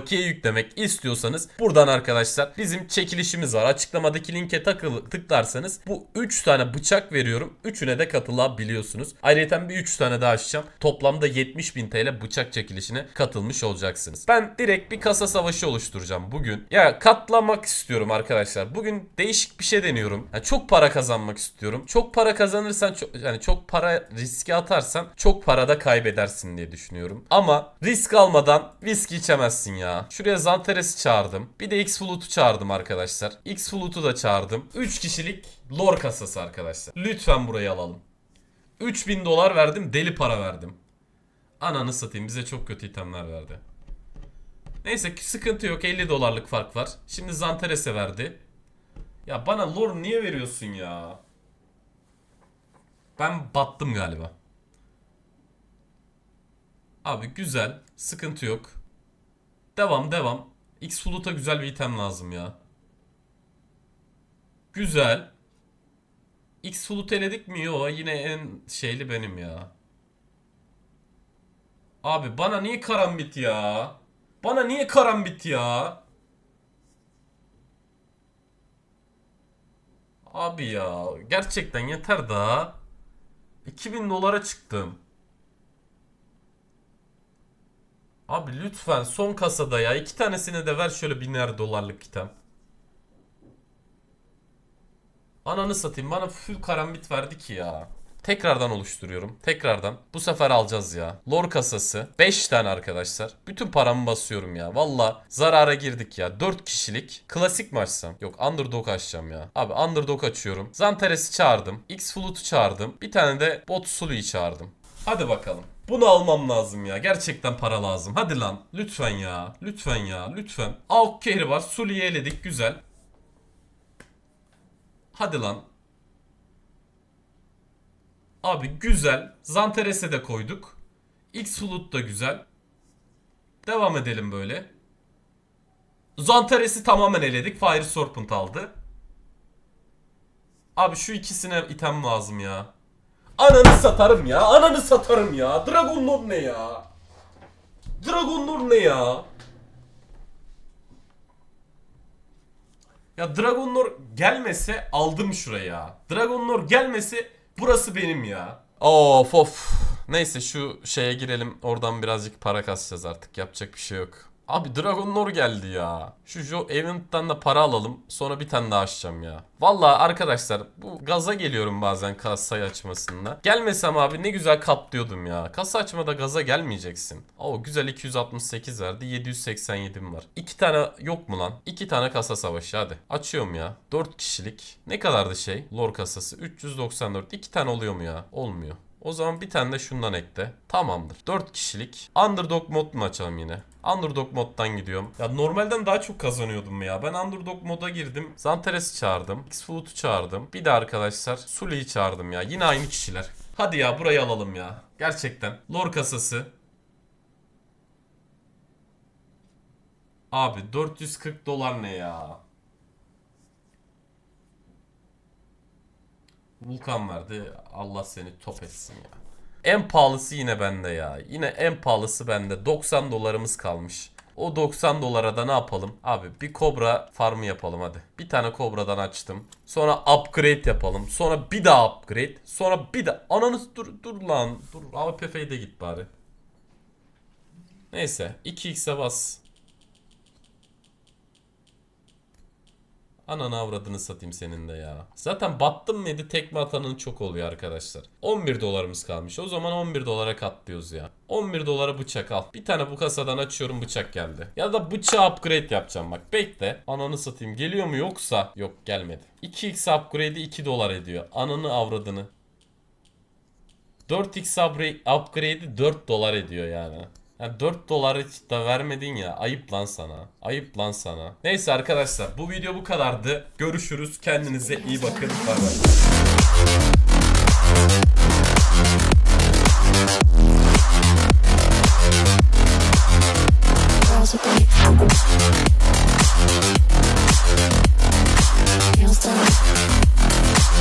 bakiye yüklemek istiyorsanız buradan arkadaşlar bizim çekilişimiz var. Açıklamadaki linke takıl, tıklarsanız bu 3 tane bıçak veriyorum. Üçüne de katılabiliyorsunuz. Ayrıca bir 3 tane daha açacağım. Toplamda 70.000 TL bıçak çekilişine katılmış olacaksınız. Ben direkt bir kasa savaşı oluşturacağım bugün. Ya katlamak istiyorum arkadaşlar. Bugün değişik bir şey deniyorum. Yani çok para kazanmak istiyorum. Çok para kazanırsan çok, yani çok para riske atarsan çok parada kaybedersin diye düşünüyorum. Ama risk almadan viski içemezsin ya ya. Şuraya Zantares'i çağırdım. Bir de X-Flut'u çağırdım arkadaşlar. X-Flut'u da çağırdım. 3 kişilik lore kasası arkadaşlar. Lütfen burayı alalım. 3000 dolar verdim deli para verdim. Ananı satayım bize çok kötü itemler verdi. Neyse sıkıntı yok 50 dolarlık fark var. Şimdi Zantares'e verdi. Ya bana lore niye veriyorsun ya? Ben battım galiba. Abi güzel. Sıkıntı yok. Devam devam. X Float'a güzel bir item lazım ya. Güzel. X Float eledik mi? Yo yine en şeyli benim ya. Abi bana niye karambit ya? Bana niye karambit ya? Abi ya gerçekten yeter da. 2000 dolara çıktım. Abi lütfen son kasada ya. iki tanesine de ver şöyle biner dolarlık kitap. Ananı satayım bana full karambit verdi ki ya. Tekrardan oluşturuyorum. Tekrardan. Bu sefer alacağız ya. Lor kasası. 5 tane arkadaşlar. Bütün paramı basıyorum ya. Valla zarara girdik ya. 4 kişilik. Klasik mi açsam? Yok underdog açacağım ya. Abi underdog açıyorum. Zantares'i çağırdım. X-Flut'u çağırdım. Bir tane de Bot Sulu'yu çağırdım. Hadi bakalım. Bunu almam lazım ya. Gerçekten para lazım. Hadi lan. Lütfen ya. Lütfen ya. Lütfen. Auk kehri var. Suli'yi eledik. Güzel. Hadi lan. Abi güzel. Zanteres'e de koyduk. X Flut da güzel. Devam edelim böyle. Zanteresi tamamen eledik. Fire Serpent aldı. Abi şu ikisine item lazım ya. Ananı satarım ya. Ananı satarım ya. Dragon Lord ne ya? Dragon Lord ne ya? Ya Dragon Lord gelmese aldım şuraya. Dragon Lord gelmese burası benim ya. Of of. Neyse şu şeye girelim. Oradan birazcık para kasacağız artık. Yapacak bir şey yok. Abi Dragon Lore geldi ya. Şu Joe Event'ten de para alalım. Sonra bir tane daha açacağım ya. Valla arkadaşlar bu gaza geliyorum bazen kasayı açmasında. Gelmesem abi ne güzel kaplıyordum ya. Kasa açmada gaza gelmeyeceksin. O güzel 268 verdi. 787'm var. İki tane yok mu lan? İki tane kasa savaşı hadi. Açıyorum ya. dört kişilik. Ne kadardı şey? Lore kasası. 394. İki tane oluyor mu ya? Olmuyor. O zaman bir tane de şundan ekle. Tamamdır. 4 kişilik. Underdog modunu açalım yine. Underdog moddan gidiyorum. Ya normalden daha çok kazanıyordum ya. Ben Underdog moda girdim. Zanteres'i çağırdım. Xfood'u çağırdım. Bir de arkadaşlar Suli'yi çağırdım ya. Yine aynı kişiler. Hadi ya burayı alalım ya. Gerçekten. Lor kasası. Abi 440 dolar ne ya? Vulkan verdi. Allah seni top etsin ya. En pahalısı yine bende ya. Yine en pahalısı bende. 90 dolarımız kalmış. O 90 dolara da ne yapalım? Abi bir kobra farmı yapalım hadi. Bir tane kobradan açtım. Sonra upgrade yapalım. Sonra bir daha upgrade. Sonra bir daha. ananız dur, dur lan. Dur AWP'ye de git bari. Neyse 2x'e bas. Ananı avradını satayım senin de ya. Zaten battım mıydı tekme atanın çok oluyor arkadaşlar. 11 dolarımız kalmış. O zaman 11 dolara katlıyoruz ya. 11 dolara bıçak al. Bir tane bu kasadan açıyorum bıçak geldi. Ya da bıçağı upgrade yapacağım bak. Bekle. Ananı satayım. Geliyor mu yoksa? Yok gelmedi. 2x upgrade'i 2 dolar ediyor. Ananı avradını. 4x upgrade'i 4 dolar ediyor yani. Ya 4 doları da vermedin ya. Ayıp lan sana. Ayıp lan sana. Neyse arkadaşlar bu video bu kadardı. Görüşürüz. Kendinize iyi bakın. Bay bay.